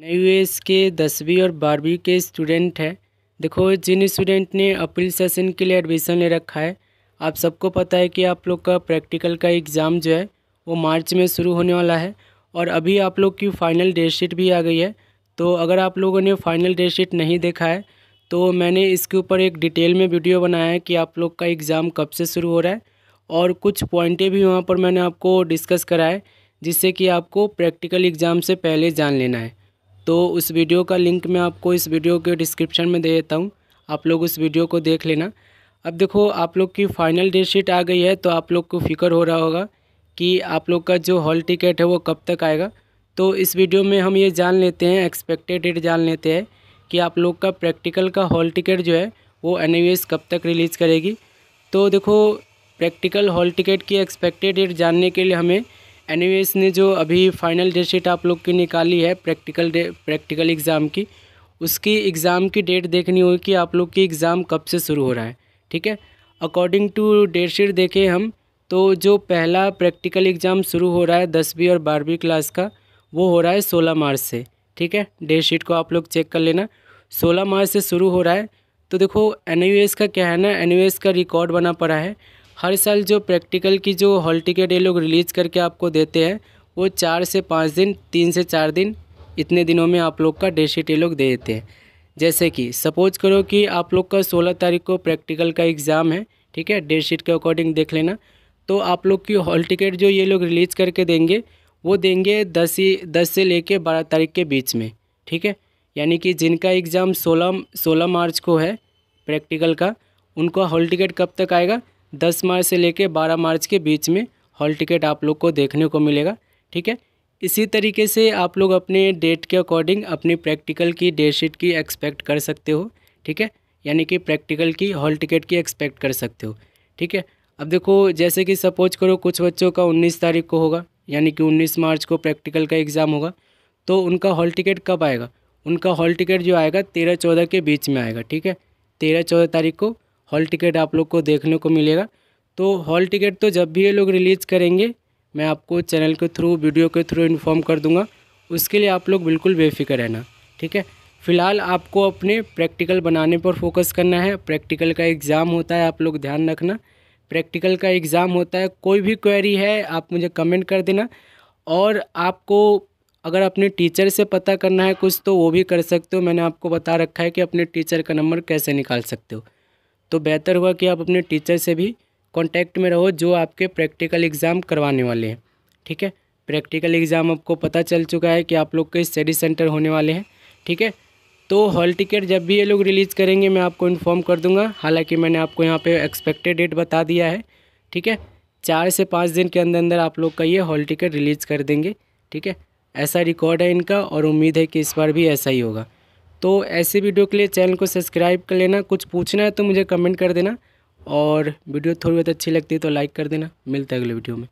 नई यूएस के दसवीं और बारहवीं के स्टूडेंट हैं देखो जिन स्टूडेंट ने अप्रैल सेशन के लिए एडमिशन ले रखा है आप सबको पता है कि आप लोग का प्रैक्टिकल का एग्ज़ाम जो है वो मार्च में शुरू होने वाला है और अभी आप लोग की फ़ाइनल डेट शीट भी आ गई है तो अगर आप लोगों ने फ़ाइनल डेट शीट नहीं देखा है तो मैंने इसके ऊपर एक डिटेल में वीडियो बनाया है कि आप लोग का एग्ज़ाम कब से शुरू हो रहा है और कुछ पॉइंटें भी वहाँ पर मैंने आपको डिस्कस करा है जिससे कि आपको प्रैक्टिकल एग्ज़ाम से पहले जान लेना है तो उस वीडियो का लिंक मैं आपको इस वीडियो के डिस्क्रिप्शन में दे देता हूँ आप लोग उस वीडियो को देख लेना अब देखो आप लोग की फ़ाइनल डेट शीट आ गई है तो आप लोग को फिक्र हो रहा होगा कि आप लोग का जो हॉल टिकट है वो कब तक आएगा तो इस वीडियो में हम ये जान लेते हैं एक्सपेक्टेड डेट जान लेते हैं कि आप लोग का प्रैक्टिकल का हॉल टिकट जो है वो एन कब तक रिलीज़ करेगी तो देखो प्रैक्टिकल हॉल टिकट की एक्सपेक्टेड डेट जानने के लिए हमें एन ने जो अभी फाइनल डेट शीट आप लोग की निकाली है प्रैक्टिकल डे प्रैक्टिकल एग्ज़ाम की उसकी एग्ज़ाम की डेट देखनी होगी कि आप लोग की एग्ज़ाम कब से शुरू हो रहा है ठीक है अकॉर्डिंग टू डेट शीट देखें हम तो जो पहला प्रैक्टिकल एग्ज़ाम शुरू हो रहा है दसवीं और बारहवीं क्लास का वो हो रहा है सोलह मार्च से ठीक है डेट शीट को आप लोग चेक कर लेना सोलह मार्च से शुरू हो रहा है तो देखो एन का क्या है ना एन का रिकॉर्ड बना पड़ा है हर साल जो प्रैक्टिकल की जो हॉल टिकट ये लोग रिलीज़ करके आपको देते हैं वो चार से पाँच दिन तीन से चार दिन इतने दिनों में आप लोग का शीट ये लोग दे देते हैं जैसे कि सपोज करो कि आप लोग का सोलह तारीख को प्रैक्टिकल का एग्ज़ाम है ठीक है डेट शीट के अकॉर्डिंग देख लेना तो आप लोग की हॉल टिकट जो ये लोग रिलीज़ करके देंगे वो देंगे दस ही दस से लेके बारह तारीख के बीच में ठीक है यानी कि जिनका एग्ज़ाम सोलह सोलह मार्च को है प्रैक्टिकल का उनका हॉल टिकट कब तक आएगा दस मार्च से लेकर बारह मार्च के बीच में हॉल टिकट आप लोग को देखने को मिलेगा ठीक है इसी तरीके से आप लोग अपने डेट के अकॉर्डिंग अपनी प्रैक्टिकल की डेट शीट की एक्सपेक्ट कर सकते हो ठीक है यानी कि प्रैक्टिकल की हॉल टिकट की एक्सपेक्ट कर सकते हो ठीक है अब देखो जैसे कि सपोज करो कुछ बच्चों का 19 तारीख को होगा यानी कि 19 मार्च को प्रैक्टिकल का एग्ज़ाम होगा तो उनका हॉल टिकट कब आएगा उनका हॉल टिकट जो आएगा तेरह चौदह के बीच में आएगा ठीक है तेरह चौदह तारीख को हॉल टिकट आप लोग को देखने को मिलेगा तो हॉल टिकट तो जब भी ये लोग रिलीज़ करेंगे मैं आपको चैनल के थ्रू वीडियो के थ्रू इन्फॉर्म कर दूंगा उसके लिए आप लोग बिल्कुल बेफिक्र रहना ठीक है फ़िलहाल आपको अपने प्रैक्टिकल बनाने पर फोकस करना है प्रैक्टिकल का एग्ज़ाम होता है आप लोग ध्यान रखना प्रैक्टिकल का एग्ज़ाम होता है कोई भी क्वेरी है आप मुझे कमेंट कर देना और आपको अगर अपने टीचर से पता करना है कुछ तो वो भी कर सकते हो मैंने आपको बता रखा है कि अपने टीचर का नंबर कैसे निकाल सकते हो तो बेहतर हुआ कि आप अपने टीचर से भी कांटेक्ट में रहो जो आपके प्रैक्टिकल एग्ज़ाम करवाने वाले हैं ठीक है प्रैक्टिकल एग्ज़ाम आपको पता चल चुका है कि आप लोग के स्टडी सेंटर होने वाले हैं ठीक है तो हॉल टिकट जब भी ये लोग रिलीज़ करेंगे मैं आपको इन्फॉर्म कर दूंगा हालांकि मैंने आपको यहाँ पे एक्सपेक्टेड डेट बता दिया है ठीक है चार से पाँच दिन के अंदर अंदर आप लोग का ये हॉल टिकट रिलीज़ कर देंगे ठीक है ऐसा रिकॉर्ड है इनका और उम्मीद है कि इस बार भी ऐसा ही होगा तो ऐसे वीडियो के लिए चैनल को सब्सक्राइब कर लेना कुछ पूछना है तो मुझे कमेंट कर देना और वीडियो थोड़ी बहुत अच्छी लगती है तो लाइक कर देना मिलता है अगले वीडियो में